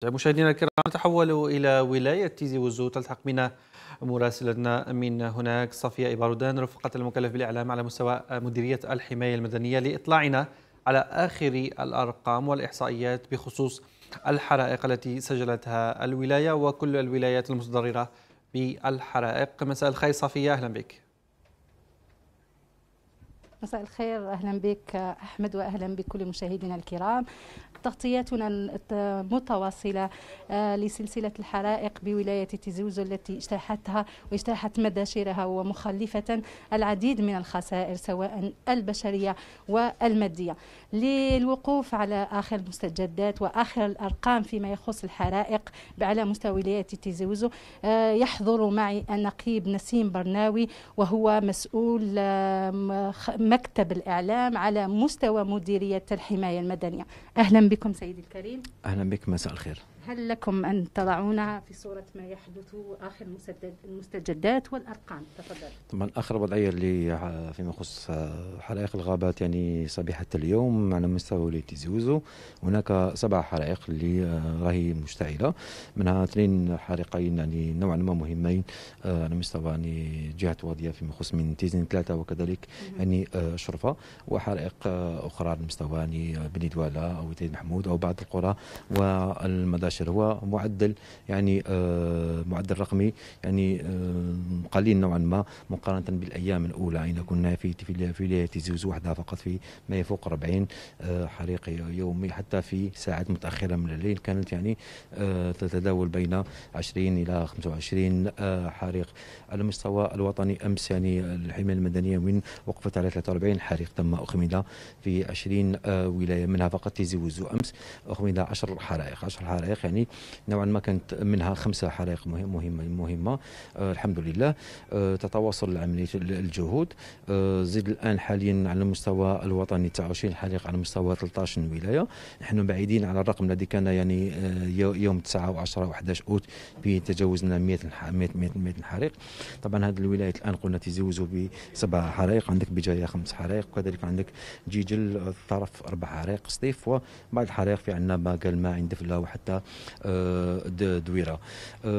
طيب، مشاهدينا الكرام نتحول إلى ولاية تيزي وزو تلتحق بنا مراسلتنا من هناك صفية ايباردان رفقة المكلف بالإعلام على مستوى مديرية الحماية المدنية لإطلاعنا على آخر الأرقام والإحصائيات بخصوص الحرائق التي سجلتها الولاية وكل الولايات المتضررة بالحرائق مساء الخير صفية أهلا بك مساء الخير اهلا بك احمد واهلا بكل مشاهدينا الكرام تغطياتنا المتواصلة آه، لسلسله الحرائق بولايه تيزوزو التي اجتاحتها واجتاحت مداشرها ومخلفه العديد من الخسائر سواء البشريه والماديه للوقوف على اخر المستجدات واخر الارقام فيما يخص الحرائق على مستوى ولايه تيزوزو آه، يحضر معي النقيب نسيم برناوي وهو مسؤول مكتب الإعلام على مستوى مديرية الحماية المدنية أهلا بكم سيدي الكريم أهلا بك مساء الخير هل لكم أن تضعونا في صورة ما يحدث آخر المستجدات والأرقام تفضل طبعا آخر وضعية اللي فيما يخص حرائق الغابات يعني صبيحة اليوم على مستوى ولاية زوزو هناك سبع حرائق اللي آه، راهي مشتعلة منها اثنين حريقين يعني نوعا ما مهمين آه، على مستوى يعني جهة وادية فيما يخص من تيزن ثلاثة وكذلك يعني آه، شرفة وحرائق أخرى على مستوى يعني بني دواله أو تيد محمود أو بعض القرى والمداشر 2011 هو معدل يعني آه، معدل رقمي يعني آه، قليل نوعا ما مقارنه بالايام الاولى حين يعني كنا في في ولايه زوز وحدها فقط في ما يفوق 40 حريق يومي حتى في ساعات متاخره من الليل كانت يعني آه، تتداول بين 20 الى 25 حريق على المستوى الوطني امس يعني الحمايه المدنيه من وقفت على 43 حريق تم اخمد في 20 ولايه منها فقط تيزي وزو امس اخمد 10 حرائق 10 حرائق يعني نوعا ما كانت منها خمسه حرائق مهمه مهمه آه الحمد لله آه تتواصل عمليه الجهود آه زيد الان حاليا على المستوى الوطني 29 حريق على مستوى 13 ولايه نحن بعيدين على الرقم الذي كان يعني آه، يوم 9 و10 و11 اوت تجاوزنا 100 100 100 حريق طبعا هذه الولايات الان قلنا تجاوزوا بسبع حرائق عندك بجايه خمس حرائق وكذلك عندك جيجل الطرف اربع حرائق سطيف وبعض الحرائق في عندنا قال ما عند فلا وحتى آه، دويره آه،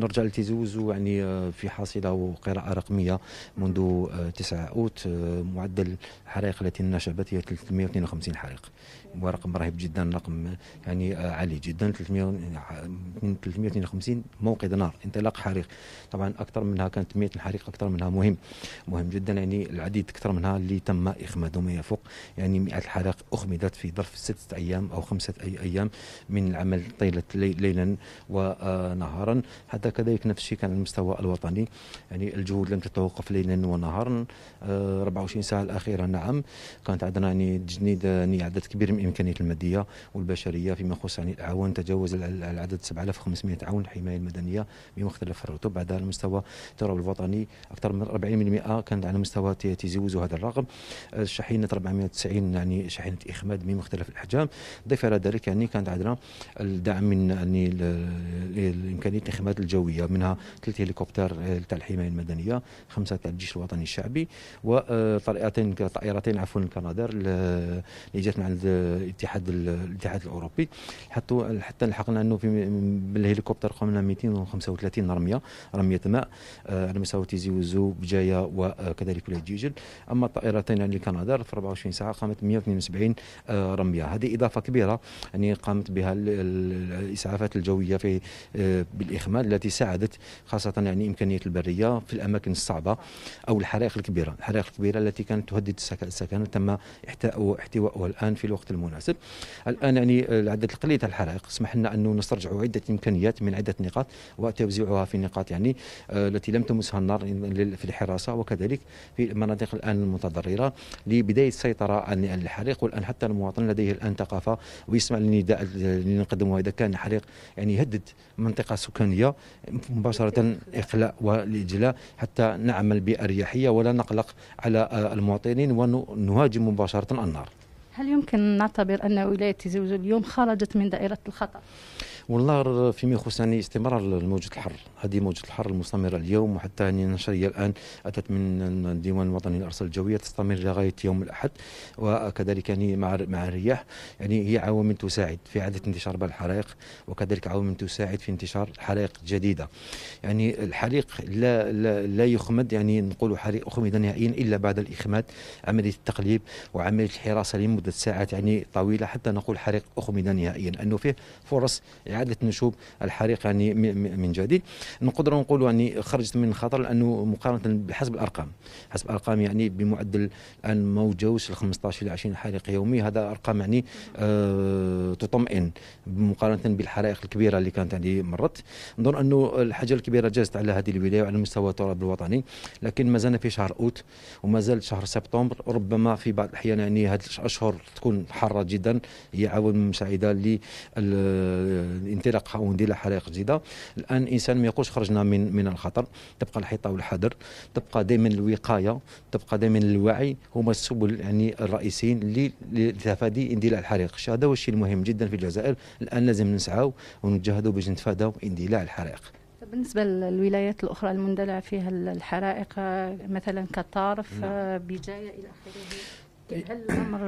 نرجع لتيزوز يعني آه، في حاصله وقراءه رقميه منذ 9 اوت معدل الحرائق التي نشبت هي 352 حريق ورقم رهيب جدا رقم يعني آه، عالي جدا 300 352 موقد نار انطلاق حريق طبعا اكثر منها كانت 100 حريق اكثر منها مهم مهم جدا يعني العديد اكثر منها اللي تم اخماد ما يفوق يعني 100 الحرائق اخمدت في ظرف سته ايام او خمسه أي ايام من العمل طيله ليلا ونهارا حتى كذلك نفس الشيء كان على المستوى الوطني يعني الجهود لم تتوقف ليلا ونهارا 24 آه، ساعه الاخيره نعم كانت عندنا يعني تجنيد يعني عدد كبير من الامكانيات الماديه والبشريه فيما يخص يعني الاعوان تجاوز العدد 7500 عون الحمايه المدنيه بمختلف الرتب بعد على مستوى التراب الوطني اكثر من 40% كانت على مستوى تجاوز هذا الرقم الشحينه 490 يعني شحينه اخماد بمختلف الاحجام ضيف على ذلك يعني كانت عندنا الدعم من يعني الامكانيات الاخماد الجويه منها ثلاث هليكوبتر تاع الحمايه المدنيه خمسه تاع الجيش الوطني الشعبي وطائرتين طائرتين عفوا الكنادر اللي جات من عند الاتحاد الاتحاد الاوروبي حتى حتى لحقنا انه في بالهليكوبتر قمنا 235 رميه رميه ماء على مساواه وزو بجايه وكذلك آه، ولايه جيجل اما الطائرتين يعني لكندا في 24 ساعه قامت 172 آه، رميه هذه اضافه كبيره يعني قامت بها الاسعافات الجويه في آه، بالاخماد التي ساعدت خاصه يعني امكانيه البريه في الاماكن الصعبه او الحرائق الكبيره الحرائق الكبيره التي كانت تهدد السكن تم احتواؤها الان في الوقت المناسب المناسب الان يعني العدد القليل تاع الحرائق سمح لنا انه نسترجع عده امكانيات من عده نقاط وتوزيعها في نقاط يعني آه، التي لم تمسها النار في الحراسه وكذلك في المناطق الان المتضرره لبدايه السيطره على الحريق والان حتى المواطن لديه الان ثقافه ويسمع النداء اللي نقدمه اذا كان حريق يعني يهدد منطقه سكانيه مباشره اخلاء والاجلاء حتى نعمل باريحيه ولا نقلق على آه، المواطنين ونهاجم مباشره النار هل يمكن نعتبر أن ولاية زوزو اليوم خرجت من دائرة الخطر؟ والله فيما يخص يعني استمرار موجة الحر هذه موجة الحر المستمرة اليوم وحتى يعني النشرية الآن أتت من الديوان الوطني للأرصاد الجوية تستمر لغاية يوم الأحد وكذلك يعني مع مع الرياح يعني هي عوامل تساعد في إعادة انتشار بعض الحرائق وكذلك عوامل تساعد في انتشار حرائق جديدة يعني الحريق لا لا, لا يخمد يعني نقول حريق أخمد نهائيا إلا بعد الإخماد عملية التقليب وعملية الحراسة لمدة ساعات يعني طويلة حتى نقول حريق أخمد نهائيا أنه فيه فرص اعاده نشوب الحريق يعني من جديد نقدروا نقولوا يعني خرجت من خطر لانه مقارنه بحسب الارقام حسب الارقام يعني بمعدل الان ما وجاوش ال 15 الى 20 حريق يومي هذا ارقام يعني أه تطمئن مقارنه بالحرائق الكبيره اللي كانت يعني مرت نظن انه الحاجه الكبيره جازت على هذه الولايه وعلى مستوى التراب الوطني لكن ما زلنا في شهر اوت وما زال شهر سبتمبر ربما في بعض الاحيان يعني هذه الاشهر تكون حاره جدا هي عوامل مساعده الانطلاق وندير حرائق جديده الان الانسان ما يقولش خرجنا من من الخطر تبقى الحيطه والحذر تبقى دائما الوقايه تبقى دائما الوعي هما السبل يعني الرئيسيين لتفادي اندلاع الحرائق هذا هو الشيء المهم جدا في الجزائر الان لازم نسعاو ونجهدوا باش نتفاداو اندلاع الحرائق بالنسبة للولايات الأخرى المندلع فيها الحرائق مثلا كطارف نعم. بجاية إلى آخره إيه. هل الأمر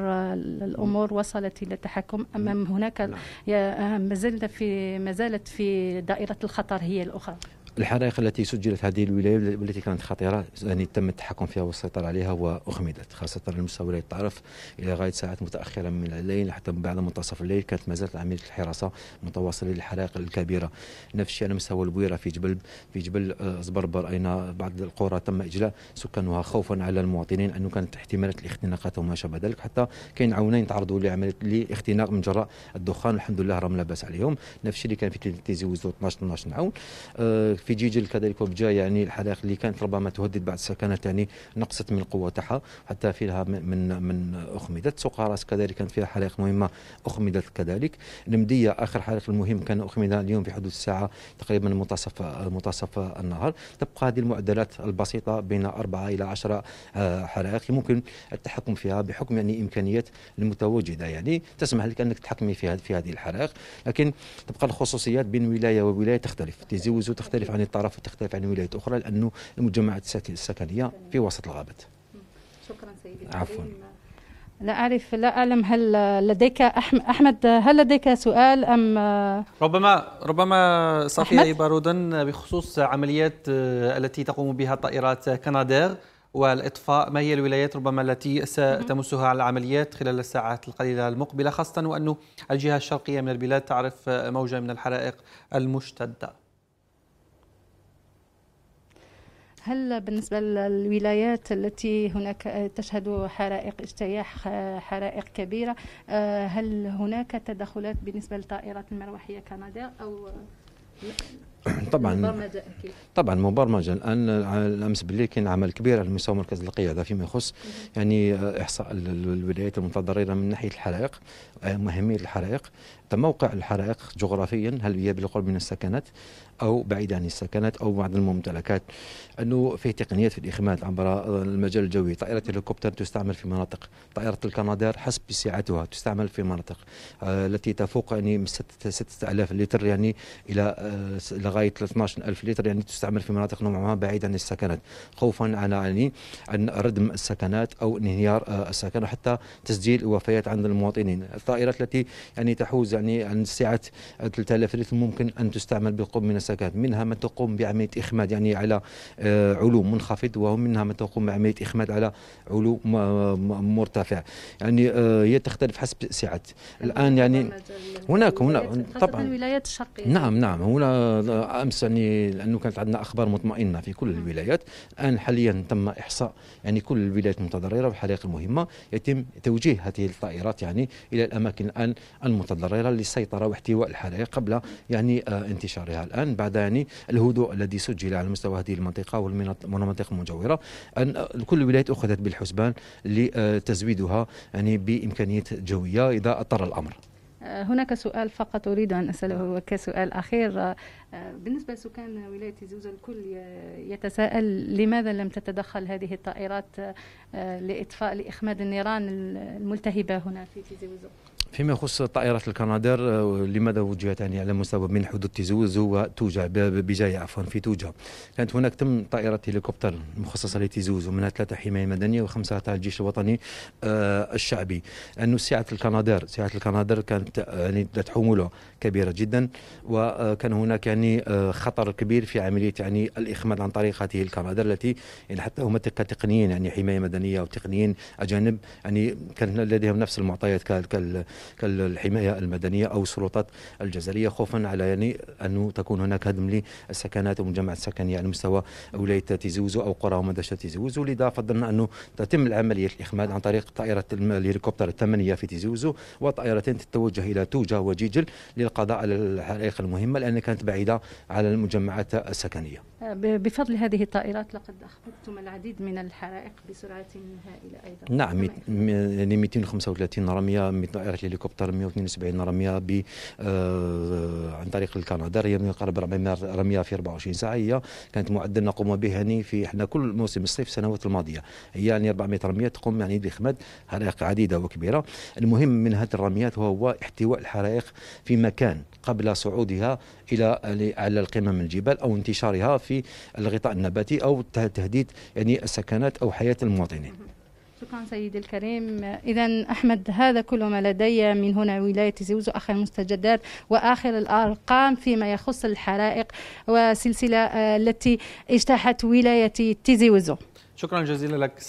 الأمور وصلت إلى التحكم ام نعم. هناك نعم. ما زلنا في ما زالت في دائرة الخطر هي الأخرى الحرائق التي سجلت هذه الولايه والتي كانت خطيره يعني تم التحكم فيها والسيطره عليها واخمدت خاصه مستوى ولايه الطرف الى غايه ساعات متاخره من الليل حتى بعد منتصف الليل كانت ما زالت عمليه الحراسه متواصله للحرائق الكبيره نفس الشيء على مستوى البويره في جبل في جبل آه، زبربر اين بعض القرى تم اجلاء سكانها خوفا على المواطنين انه كانت احتمالات الاختناقات وما شابه ذلك حتى كاين عونين تعرضوا لعمليه لاختناق من جراء الدخان الحمد لله راهم لا باس عليهم نفس الشيء اللي كان في تيزي وزو 12 12 عون في جيجل كذلك وبجا يعني الحدائق اللي كانت ربما تهدد بعض السكنات يعني نقصت من القوه تاعها حتى فيها من من اخمدت سقراس كذلك كانت فيها حدائق مهمه اخمدت كذلك المديه اخر حدث المهم كان اخمد اليوم في حدود الساعه تقريبا منتصف منتصف النهار تبقى هذه المعدلات البسيطه بين أربعة الى عشره آه، حرائق ممكن التحكم فيها بحكم يعني امكانيات المتواجده يعني تسمح لك انك تتحكمي في هذه الحرائق لكن تبقى الخصوصيات بين ولايه وولايه تختلف تزوز وتختلف عن الطرف وتختلف عن ولايات أخرى لأنه المجمعات السكنية في وسط الغابات شكرا سيدي عفوا لا أعرف لا أعلم هل لديك أحمد هل لديك سؤال أم ربما ربما صافي بارودا بخصوص عمليات آه، التي تقوم بها طائرات كنادير والإطفاء ما هي الولايات ربما التي ستمسها العمليات خلال الساعات القليلة المقبلة خاصة وانه الجهة الشرقية من البلاد تعرف آه، موجة من الحرائق المشتدة هل بالنسبة للولايات التي هناك تشهد حرائق اجتياح حرائق كبيرة آه، هل هناك تدخلات بالنسبة للطائرات المروحية كندا أو طبعا طبعا مبرمجه الان الامس بالليل كان عمل كبير على مستوى مركز القياده فيما يخص يعني آه، احصاء الولايات المتضرره من ناحيه الحرائق آه، مهمية الحرائق موقع الحرائق جغرافيا هل هي بالقرب من السكنات او بعيد عن السكنات او بعض الممتلكات انه في تقنيات في الاخماد عبر آه، المجال الجوي طائره الهليكوبتر تستعمل في مناطق طائره الكنادير حسب سعتها تستعمل في مناطق التي تفوق يعني 6000 لتر يعني الى لغايه 13 ألف لتر يعني تستعمل في مناطق نوعا ما بعيدة عن السكنات خوفا على يعني عن ردم السكنات أو انهيار آه، السكن وحتى تسجيل وفيات عند المواطنين الطائرات التي يعني تحوز يعني عن سعة 3000 لتر ممكن أن تستعمل بالقرب من السكنات منها من تقوم بعملية إخماد يعني على آه، علو منخفض ومنها من تقوم بعملية إخماد على علو مرتفع يعني آه، هي تختلف حسب سعة الآن يعني هناك هنا طبعا الولايات الشرقية نعم نعم هنا امس يعني لانه كانت عندنا اخبار مطمئنه في كل الولايات الان حاليا تم احصاء يعني كل الولايات المتضرره والحرائق المهمه يتم توجيه هذه الطائرات يعني الى الاماكن الان المتضرره للسيطره واحتواء الحرائق قبل يعني آه، انتشارها الان بعد يعني الهدوء الذي سجل على مستوى هذه المنطقه والمناطق المجاوره ان آه، كل الولايات اخذت بالحسبان لتزويدها يعني بامكانيه جويه اذا اضطر الامر آه، هناك سؤال فقط أريد أن أسأله نعم. كسؤال أخير آه، بالنسبة لسكان ولاية زوزة الكل يتساءل لماذا لم تتدخل هذه الطائرات آه، لإطفاء لإخماد النيران الملتهبة هنا في زوزة فيما يخص طائرات الكنادر آه، لماذا وجهت يعني على مستوى من حدود تيزوز وتوجا بجاية عفوا في توجا كانت هناك تم طائرة هليكوبتر مخصصة لتيزوز ومنها ثلاثة حماية مدنية وخمسة تاع الجيش الوطني آه، الشعبي أنه سعة الكنادر سعة الكنادر كانت آه، يعني ذات حمولة كبيرة جدا وكان هناك يعني خطر كبير في عملية يعني الإخماد عن طريق هذه الكنادر التي يعني حتى هم كتقنيين يعني حماية مدنية وتقنيين أجانب يعني كان لديهم نفس المعطيات كال كالحمايه المدنيه او السلطات الجزائريه خوفا على يعني انه تكون هناك هدم للسكنات ومجمع السكني يعني على مستوى ولايه تيزوزو او قرى ومدينه تيزوزو لذا فضلنا انه تتم عمليه الاخماد عن طريق طائره الهليكوبتر الثمانيه في تيزوزو وطائرتين تتوجه الى توجه وجيجل للقضاء على الحرائق المهمه لان كانت بعيده على المجمعات السكنيه. بفضل هذه الطائرات لقد اخفضتم العديد من الحرائق بسرعه هائله ايضا. نعم يعني 235 رميه من طائره هليكوبتر 172 رميه ب آه، عن طريق الكندا رمية قرب 400 رميه في 24 ساعه هي كانت معدل نقوم به يعني في احنا كل موسم الصيف السنوات الماضيه هي يعني 400 رميه تقوم يعني باخماد حرائق عديده وكبيره المهم من هذه الرميات وهو احتواء الحرائق في مكان قبل صعودها الى على القمم الجبال او انتشارها في الغطاء النباتي او تهديد يعني السكنات او حياه المواطنين شكرا سيدي الكريم إذا أحمد هذا كل ما لدي من هنا ولاية زوزو آخر المستجدات وآخر الأرقام فيما يخص الحرائق وسلسلة آه، التي اجتاحت ولاية وزو شكرا جزيلا لك